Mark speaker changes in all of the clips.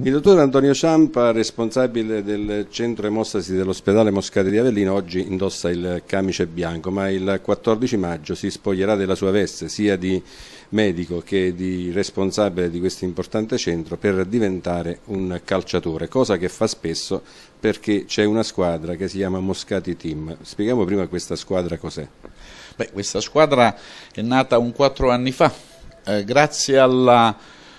Speaker 1: Il dottor Antonio Ciampa, responsabile del centro emostasi dell'ospedale Moscati di Avellino, oggi indossa il camice bianco, ma il 14 maggio si spoglierà della sua veste sia di medico che di responsabile di questo importante centro per diventare un calciatore, cosa che fa spesso perché c'è una squadra che si chiama Moscati Team. Spieghiamo prima questa squadra cos'è. questa squadra
Speaker 2: è nata un quattro anni fa, eh, grazie alla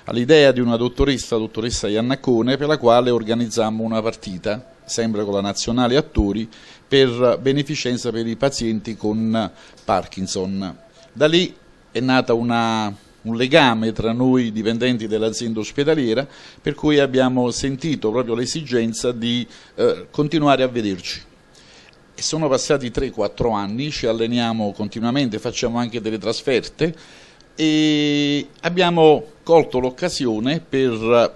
Speaker 2: all'idea di una dottoressa, la dottoressa Iannacone, per la quale organizzammo una partita, sempre con la Nazionale Attori, per beneficenza per i pazienti con Parkinson. Da lì è nata una, un legame tra noi dipendenti dell'azienda ospedaliera, per cui abbiamo sentito proprio l'esigenza di eh, continuare a vederci sono passati 3-4 anni, ci alleniamo continuamente, facciamo anche delle trasferte e abbiamo colto l'occasione per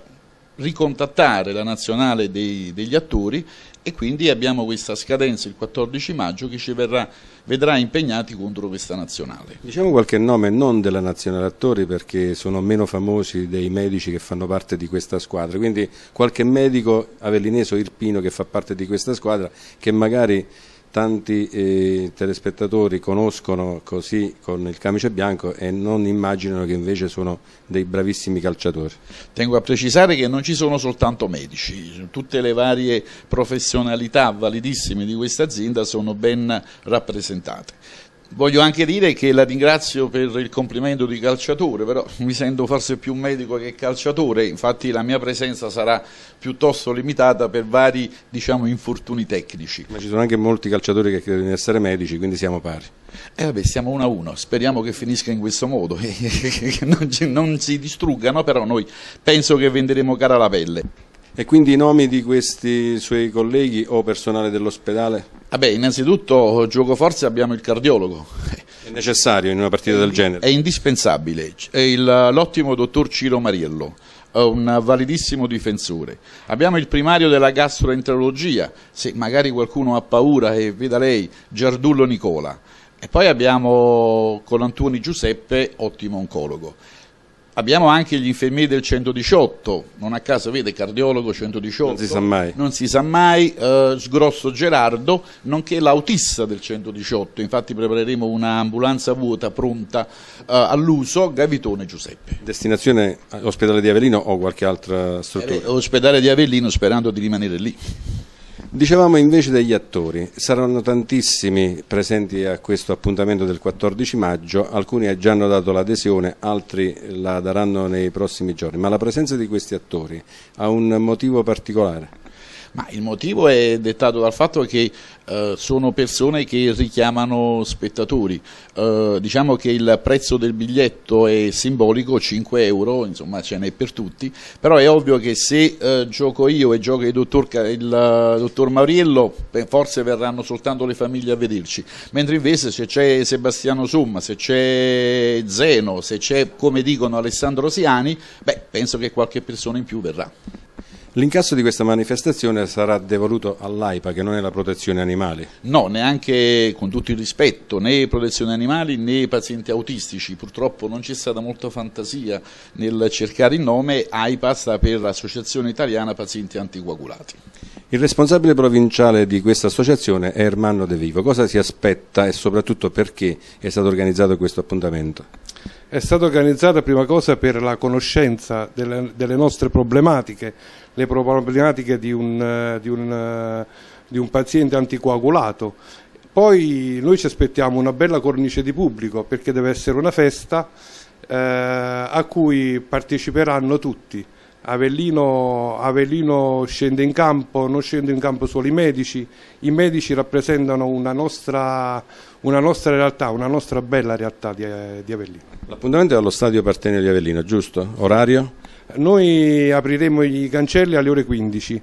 Speaker 2: ricontattare la nazionale dei, degli attori e quindi abbiamo questa scadenza il 14 maggio che ci verrà, vedrà impegnati contro questa nazionale.
Speaker 1: Diciamo qualche nome non della nazionale attori perché sono meno famosi dei medici che fanno parte di questa squadra, quindi qualche medico avellinese o irpino che fa parte di questa squadra che magari tanti eh, telespettatori conoscono così con il camice bianco e non immaginano che invece sono dei bravissimi calciatori. Tengo a precisare che non ci sono soltanto medici,
Speaker 2: tutte le varie professionalità validissime di questa azienda sono ben rappresentate. Voglio anche dire che la ringrazio per il complimento di calciatore, però mi sento forse più medico che calciatore, infatti la mia presenza sarà piuttosto limitata per vari diciamo, infortuni tecnici. Ma ci sono anche molti calciatori che credono di essere medici, quindi siamo pari. Eh vabbè, siamo uno a uno, speriamo che finisca in questo modo, che non, ci, non si distruggano, però noi penso che venderemo cara la pelle. E quindi i nomi di questi suoi colleghi o personale dell'ospedale? Vabbè, innanzitutto gioco forza abbiamo il cardiologo.
Speaker 1: È necessario in una partita è, del genere?
Speaker 2: È indispensabile. l'ottimo dottor Ciro Mariello un validissimo difensore. Abbiamo il primario della gastroenterologia, se magari qualcuno ha paura e veda lei, Giardullo Nicola. E poi abbiamo con Antoni Giuseppe, ottimo oncologo. Abbiamo anche gli infermieri del 118, non a caso vede cardiologo 118, non si sa mai, non si sa mai eh, sgrosso Gerardo, nonché l'autista del 118, infatti prepareremo un'ambulanza vuota pronta eh, all'uso, Gavitone Giuseppe. Destinazione ospedale di
Speaker 1: Avellino o qualche altra struttura? Eh, ospedale di Avellino sperando di rimanere lì. Dicevamo invece degli attori, saranno tantissimi presenti a questo appuntamento del 14 maggio, alcuni già hanno dato l'adesione, altri la daranno nei prossimi giorni, ma la presenza di questi attori ha un motivo particolare? Ma il motivo è dettato dal fatto che
Speaker 2: eh, sono persone che richiamano spettatori. Eh, diciamo che il prezzo del biglietto è simbolico, 5 euro, insomma ce n'è per tutti, però è ovvio che se eh, gioco io e gioca il dottor, il eh, dottor Mauriello, forse verranno soltanto le famiglie a vederci, mentre invece se c'è Sebastiano Summa, se c'è Zeno, se c'è, come dicono, Alessandro Siani, beh, penso che qualche persona in più
Speaker 1: verrà. L'incasso di questa manifestazione sarà devoluto all'AIPA, che non è la protezione animali?
Speaker 2: No, neanche con tutto il rispetto, né protezione animali né pazienti autistici. Purtroppo non c'è stata molta fantasia nel cercare il nome. AIPA sta per l'Associazione Italiana Pazienti Anticoagulati.
Speaker 1: Il responsabile provinciale di questa associazione è Ermanno De Vivo. Cosa si aspetta e soprattutto perché è stato organizzato questo appuntamento?
Speaker 3: è stata organizzata prima cosa per la conoscenza delle, delle nostre problematiche, le problematiche di un, eh, di, un, eh, di un paziente anticoagulato. Poi noi ci aspettiamo una bella cornice di pubblico perché deve essere una festa eh, a cui parteciperanno tutti. Avellino, Avellino, scende in campo, non scendono in campo solo i medici, i medici rappresentano una nostra, una nostra realtà, una nostra bella realtà di, di Avellino. L'appuntamento è allo stadio Partenio di Avellino, giusto? Orario? Noi apriremo i cancelli alle ore 15,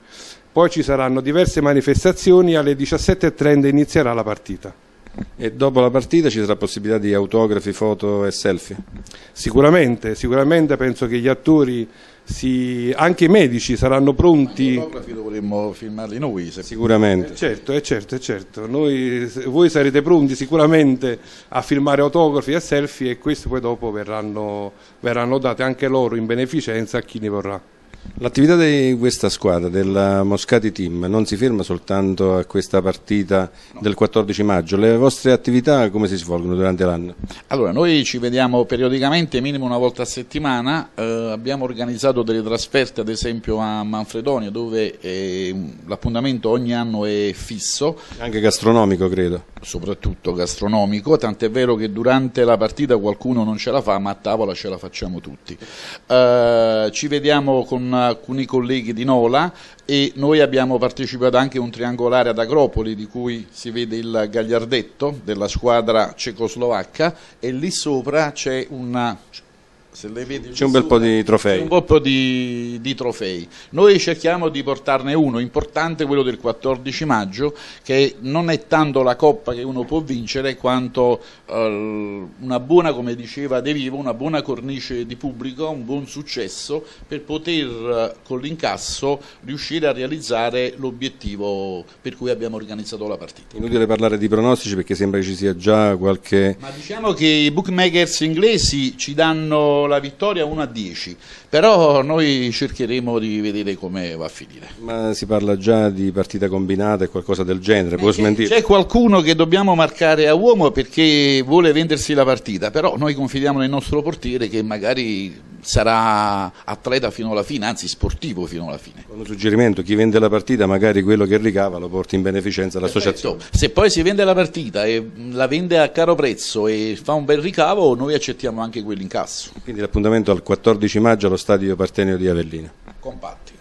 Speaker 3: poi ci saranno diverse manifestazioni, alle 17.30 inizierà la partita.
Speaker 1: E dopo la partita ci sarà possibilità di autografi, foto e selfie?
Speaker 3: Sicuramente, sicuramente penso che gli attori, si, anche i medici saranno pronti. Ma Gli autografi dovremmo filmarli noi. sicuramente. Eh, certo, eh, certo, eh, certo. Noi, voi sarete pronti sicuramente a filmare autografi e selfie e questi poi dopo verranno, verranno date anche loro in beneficenza a chi ne vorrà.
Speaker 1: L'attività di questa squadra, del Moscati Team, non si ferma soltanto a questa partita no. del 14 maggio. Le vostre attività come si svolgono durante l'anno? Allora,
Speaker 2: noi ci vediamo periodicamente, minimo una volta a settimana. Eh, abbiamo organizzato delle trasferte, ad esempio a Manfredonia, dove eh, l'appuntamento ogni anno è fisso. Anche gastronomico, credo. Soprattutto gastronomico, tant'è vero che durante la partita qualcuno non ce la fa, ma a tavola ce la facciamo tutti. Eh, ci vediamo con alcuni colleghi di Nola e noi abbiamo partecipato anche a un triangolare ad Agropoli di cui si vede il gagliardetto della squadra cecoslovacca e lì sopra c'è una c'è un bel po' di trofei. Un bel po' di, di, trofei. Noi cerchiamo di portarne uno, importante quello del 14 maggio, che non è tanto la coppa che uno può vincere quanto eh, una buona, come diceva De Vivo, una buona cornice di pubblico, un buon successo per poter eh, con l'incasso riuscire a realizzare l'obiettivo per cui abbiamo organizzato la partita. Inutile
Speaker 1: parlare di pronostici perché sembra che ci sia già qualche...
Speaker 2: Ma diciamo che i bookmakers inglesi ci danno la vittoria 1 a 10, però noi cercheremo di vedere come va a finire.
Speaker 1: Ma si parla già di partita combinata e qualcosa del genere, C'è
Speaker 2: qualcuno che dobbiamo marcare a uomo perché vuole vendersi la partita, però noi confidiamo nel nostro portiere che magari sarà atleta fino alla fine, anzi
Speaker 1: sportivo fino alla fine. Un suggerimento, chi vende la partita magari quello che ricava lo porti in beneficenza all'associazione.
Speaker 2: Se poi si vende la partita e la vende a caro prezzo e fa un bel ricavo, noi accettiamo anche quell'incasso.
Speaker 1: Quindi l'appuntamento al 14 maggio allo stadio Partenio di Avellino.
Speaker 2: Compatti.